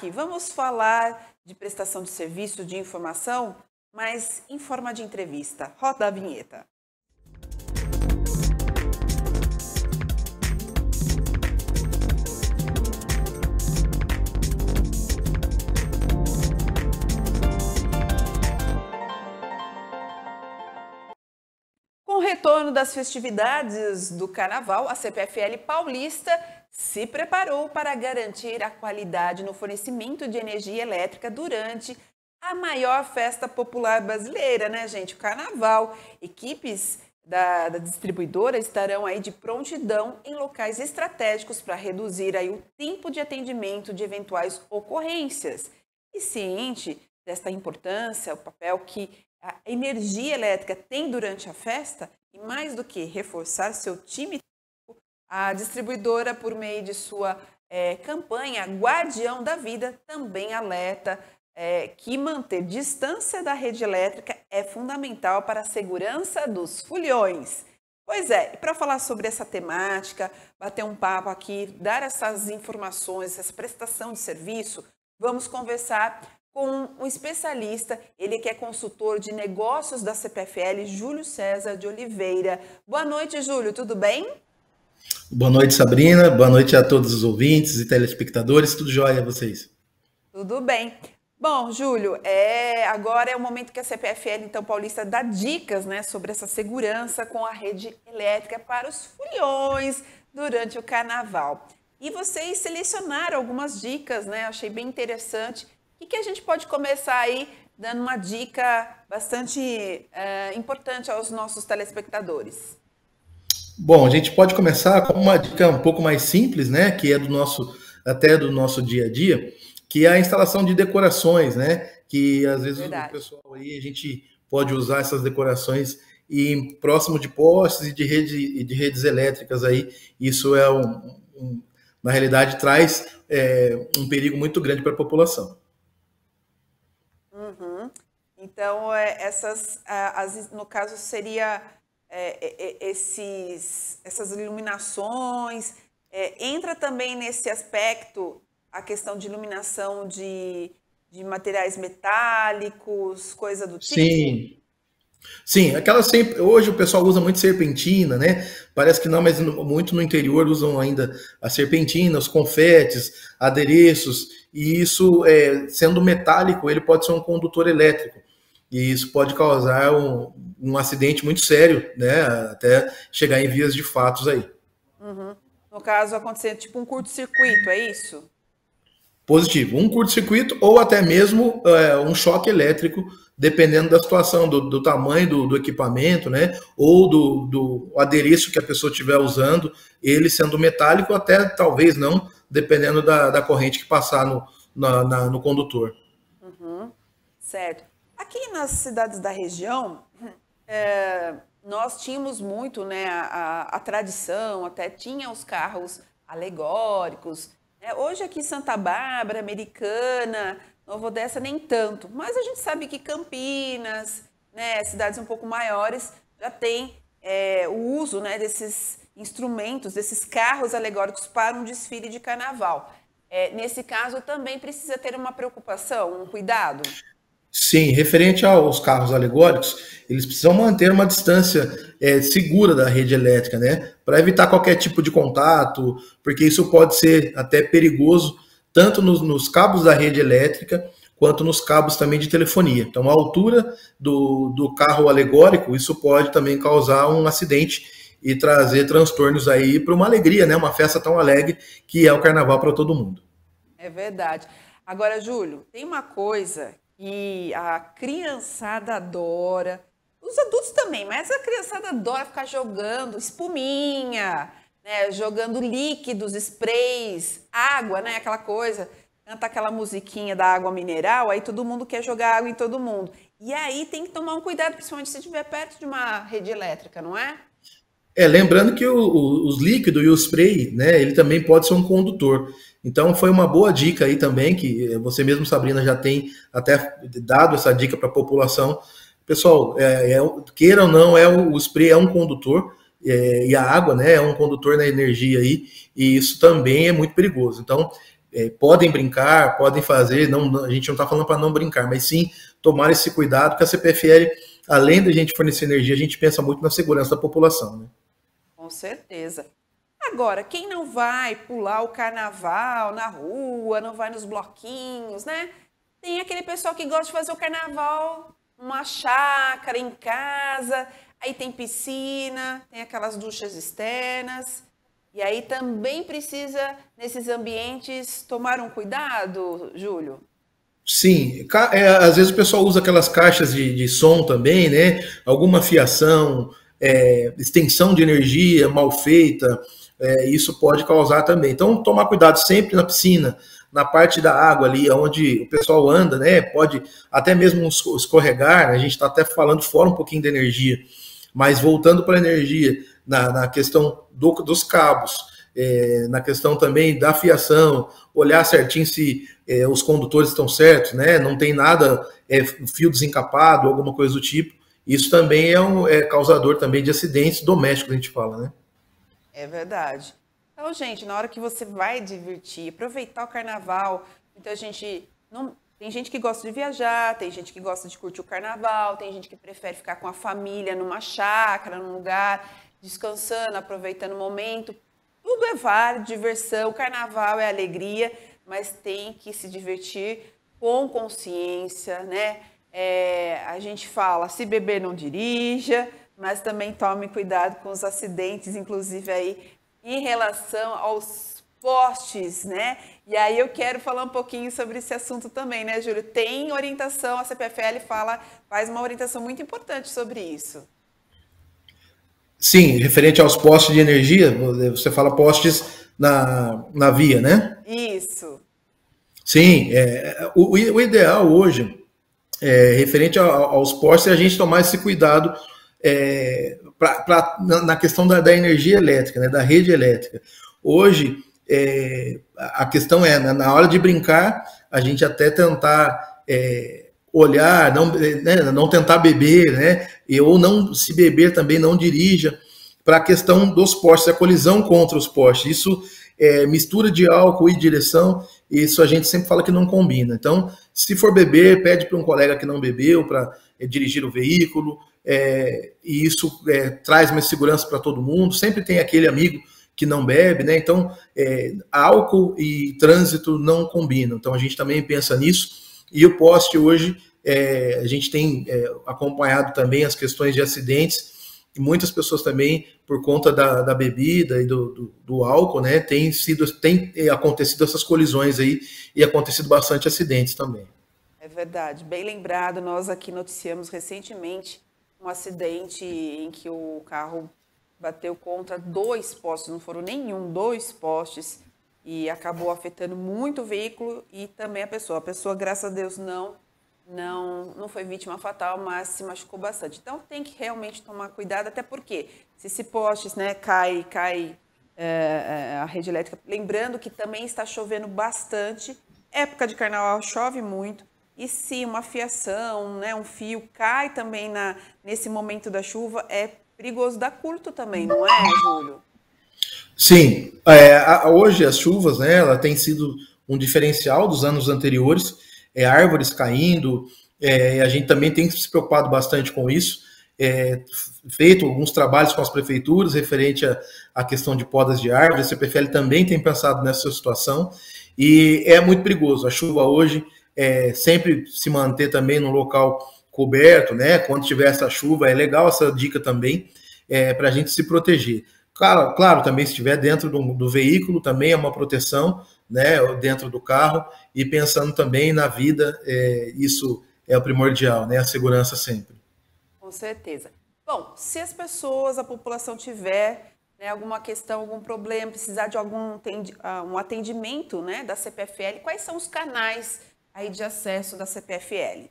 aqui. Vamos falar de prestação de serviço, de informação, mas em forma de entrevista. Roda a vinheta. Com o retorno das festividades do Carnaval, a CPFL Paulista se preparou para garantir a qualidade no fornecimento de energia elétrica durante a maior festa popular brasileira, né, gente? O carnaval. Equipes da, da distribuidora estarão aí de prontidão em locais estratégicos para reduzir aí o tempo de atendimento de eventuais ocorrências. E ciente desta importância, o papel que a energia elétrica tem durante a festa, e mais do que reforçar seu time a distribuidora, por meio de sua é, campanha Guardião da Vida, também alerta é, que manter distância da rede elétrica é fundamental para a segurança dos fulhões. Pois é, para falar sobre essa temática, bater um papo aqui, dar essas informações, essa prestação de serviço, vamos conversar com um especialista, ele que é consultor de negócios da CPFL, Júlio César de Oliveira. Boa noite, Júlio, tudo bem? Boa noite, Sabrina. Boa noite a todos os ouvintes e telespectadores. Tudo jóia a vocês? Tudo bem. Bom, Júlio, é, agora é o momento que a CPFL, então, paulista, dá dicas né, sobre essa segurança com a rede elétrica para os furiões durante o carnaval. E vocês selecionaram algumas dicas, né? Achei bem interessante. O que, a gente pode começar aí dando uma dica bastante é, importante aos nossos telespectadores? Bom, a gente pode começar com uma dica um pouco mais simples, né? Que é do nosso, até do nosso dia a dia, que é a instalação de decorações, né? Que às vezes Verdade. o pessoal aí, a gente pode usar essas decorações e próximo de postes e de, rede, de redes elétricas aí, isso é um, um na realidade traz é, um perigo muito grande para a população. Uhum. Então é, essas, as, no caso seria é, é, é, esses, essas iluminações. É, entra também nesse aspecto a questão de iluminação de, de materiais metálicos, coisa do tipo? Sim. Sim, aquela sempre. Hoje o pessoal usa muito serpentina, né? Parece que não, mas muito no interior usam ainda a serpentina, os confetes, adereços, e isso, é, sendo metálico, ele pode ser um condutor elétrico e isso pode causar um, um, acidente muito sério, né? Até chegar em vias de fatos aí. Uhum. No caso, acontecer tipo um curto-circuito, é isso? Positivo, um curto-circuito ou até mesmo é, um choque elétrico, dependendo da situação, do, do tamanho do, do, equipamento, né? Ou do, do adereço que a pessoa estiver usando, ele sendo metálico, até talvez não, dependendo da, da corrente que passar no, na, na, no condutor. Uhum. Certo. Aqui nas cidades da região, é, nós tínhamos muito né, a, a, tradição, até tinha os carros alegóricos. Né? Hoje aqui Santa Bárbara, Americana, Nova Odessa nem tanto, mas a gente sabe que Campinas, né, cidades um pouco maiores, já tem é, o uso né, desses instrumentos, desses carros alegóricos para um desfile de carnaval. É, nesse caso, também precisa ter uma preocupação, um cuidado? Sim, referente aos carros alegóricos, eles precisam manter uma distância é, segura da rede elétrica, né? Para evitar qualquer tipo de contato, porque isso pode ser até perigoso, tanto nos, nos cabos da rede elétrica, quanto nos cabos também de telefonia. Então, a altura do, do carro alegórico, isso pode também causar um acidente e trazer transtornos aí para uma alegria, né? Uma festa tão alegre que é o carnaval para todo mundo. É verdade. Agora, Júlio, tem uma coisa e a criançada adora. Os adultos também, mas a criançada adora ficar jogando espuminha, né? jogando líquidos, sprays, água, né? Aquela coisa. Canta aquela musiquinha da água mineral, aí todo mundo quer jogar água em todo mundo. E aí tem que tomar um cuidado, principalmente se estiver perto de uma rede elétrica, não é? É, lembrando que o, o, os líquidos e o spray, né, ele também pode ser um condutor. Então foi uma boa dica aí também, que eh, você mesmo, Sabrina, já tem até dado essa dica para a população. Pessoal, é, é, queira ou não, é o, o spray é um condutor, é, e a água né, é um condutor na energia aí, e isso também é muito perigoso. Então, é, podem brincar, podem fazer, não, a gente não está falando para não brincar, mas sim tomar esse cuidado, que a CPFL, além da gente fornecer energia, a gente pensa muito na segurança da população. Né? com certeza. Agora, quem não vai pular o carnaval na rua, não vai nos bloquinhos, né? Tem aquele pessoal que gosta de fazer o carnaval numa chácara em casa, aí tem piscina, tem aquelas duchas externas. E aí também precisa, nesses ambientes, tomar um cuidado, Júlio? Sim, é, às vezes o pessoal usa aquelas caixas de, de som também, né? Alguma fiação, é, extensão de energia mal feita, é, isso pode causar também. Então, tomar cuidado sempre na piscina, na parte da água ali, onde o pessoal anda, né? Pode até mesmo escorregar, a gente está até falando fora um pouquinho de energia, mas voltando para a energia, na, na questão do, dos cabos, é, na questão também da fiação, olhar certinho se é, os condutores estão certos, né? Não tem nada, é, fio desencapado, alguma coisa do tipo isso também é, um, é causador também de acidentes domésticos, a gente fala, né? É verdade. Então, gente, na hora que você vai divertir, aproveitar o carnaval, então a gente não, tem gente que gosta de viajar, tem gente que gosta de curtir o carnaval, tem gente que prefere ficar com a família numa chácara, num lugar, descansando, aproveitando o momento. Tudo é válido, diversão, o carnaval é alegria, mas tem que se divertir com consciência, né? É, a gente fala, se beber não dirija, mas também tome cuidado com os acidentes, inclusive aí em relação aos postes, né? E aí eu quero falar um pouquinho sobre esse assunto também, né, Júlio? Tem orientação, a CPFL fala, faz uma orientação muito importante sobre isso. Sim, referente aos postes de energia, você fala postes na, na via, né? Isso. Sim, é, o, o ideal hoje é, referente a, aos postes, a gente tomar esse cuidado é, pra, pra, na, na, questão da, da energia elétrica, né, da rede elétrica. Hoje, é, a questão é, na, hora de brincar, a gente até tentar é, olhar, não, né, não tentar beber, né, e, ou não se beber também, não dirija, para a questão dos postes, a colisão contra os postes. Isso é, mistura de álcool e direção, isso a gente sempre fala que não combina. Então, se for beber, pede para um colega que não bebeu para é, dirigir o veículo, é, e isso é, traz mais segurança para todo mundo. Sempre tem aquele amigo que não bebe, né? Então, é, álcool e trânsito não combinam. Então, a gente também pensa nisso. E o poste hoje, é, a gente tem acompanhado também as questões de acidentes e muitas pessoas também, por conta da, da bebida e do, do, do, álcool, né, tem, sido, tem eh, acontecido essas colisões aí e acontecido bastante acidentes também. É verdade, bem lembrado, nós aqui noticiamos recentemente um acidente em que o carro bateu contra dois postes, não foram nenhum, dois postes, e acabou afetando muito o veículo e também a pessoa. A pessoa, graças a Deus, não não, não foi vítima fatal, mas se machucou bastante. Então tem que realmente tomar cuidado, até porque se esse poste né, cai, cai é, é, a rede elétrica. Lembrando que também está chovendo bastante, época de carnaval chove muito, e se uma fiação, né, um fio cai também na, nesse momento da chuva, é perigoso dar curto também, não é, Júlio? Sim, é, hoje as chuvas, né, ela tem sido um diferencial dos anos anteriores, é, árvores caindo, é, a gente também tem se preocupado bastante com isso, é, feito alguns trabalhos com as prefeituras referente à questão de podas de árvores, a CPFL também tem pensado nessa situação, e é muito perigoso, a chuva hoje é, sempre se manter também no local coberto, né, quando tiver essa chuva, é legal essa dica também, é, para a gente se proteger. Claro, claro, também se estiver dentro do, do veículo, também é uma proteção, né, dentro do carro e pensando também na vida, é, isso é o primordial, né, a segurança sempre. Com certeza. Bom, se as pessoas, a população tiver né, alguma questão, algum problema, precisar de algum ah, um atendimento né, da CPFL, quais são os canais aí de acesso da CPFL?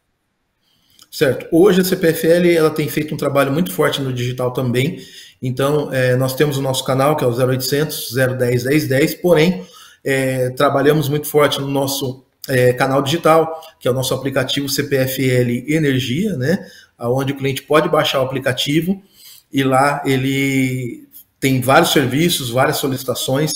Certo. Hoje a CPFL ela tem feito um trabalho muito forte no digital também. Então, é, nós temos o nosso canal, que é o 0800 010 1010, porém, é, trabalhamos muito forte no nosso é, canal digital, que é o nosso aplicativo CPFL Energia, né? Onde o cliente pode baixar o aplicativo e lá ele tem vários serviços, várias solicitações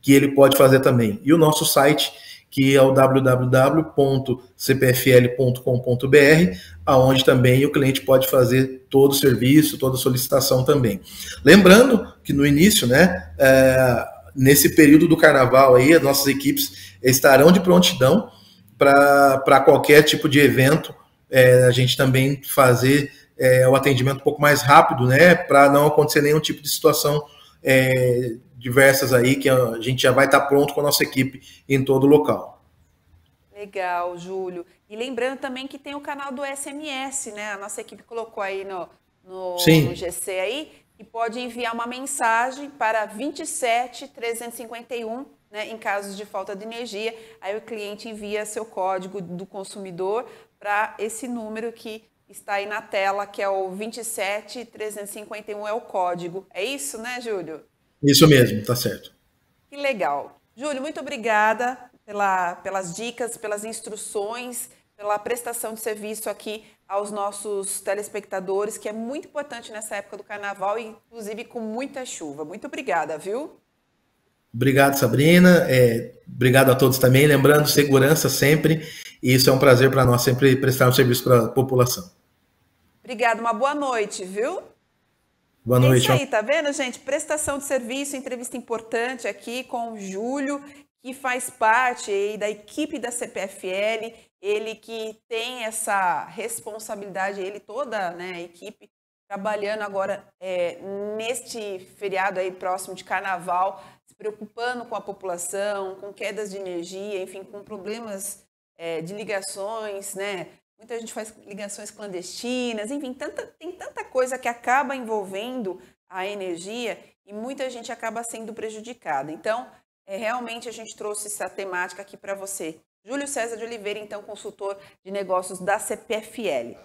que ele pode fazer também. E o nosso site, que é o www.cpfl.com.br, aonde também o cliente pode fazer todo o serviço, toda a solicitação também. Lembrando que no início, né, é, nesse período do carnaval aí, as nossas equipes estarão de prontidão para qualquer tipo de evento, é, a gente também fazer é, o atendimento um pouco mais rápido, né? Para não acontecer nenhum tipo de situação é, diversas aí, que a gente já vai estar tá pronto com a nossa equipe em todo o local. Legal, Júlio. E lembrando também que tem o canal do SMS, né? A nossa equipe colocou aí no, no, no GC aí e pode enviar uma mensagem para 27351, né, em casos de falta de energia. Aí o cliente envia seu código do consumidor para esse número que está aí na tela, que é o 27351 é o código. É isso, né, Júlio? Isso mesmo, tá certo. Que legal. Júlio, muito obrigada pela, pelas dicas, pelas instruções pela prestação de serviço aqui aos nossos telespectadores, que é muito importante nessa época do carnaval, inclusive com muita chuva. Muito obrigada, viu? Obrigado, Sabrina. É, obrigado a todos também. Lembrando, segurança sempre. E isso é um prazer para nós sempre prestar um serviço para a população. Obrigada, uma boa noite, viu? Boa é noite. É isso aí, tá vendo, gente? Prestação de serviço, entrevista importante aqui com o Júlio, que faz parte da equipe da CPFL ele que tem essa responsabilidade, ele toda né, a equipe, trabalhando agora é, neste feriado aí próximo de carnaval, se preocupando com a população, com quedas de energia, enfim, com problemas é, de ligações, né? Muita gente faz ligações clandestinas, enfim, tanta, tem tanta coisa que acaba envolvendo a energia e muita gente acaba sendo prejudicada. Então, é, realmente a gente trouxe essa temática aqui para você Júlio César de Oliveira, então consultor de negócios da CPFL.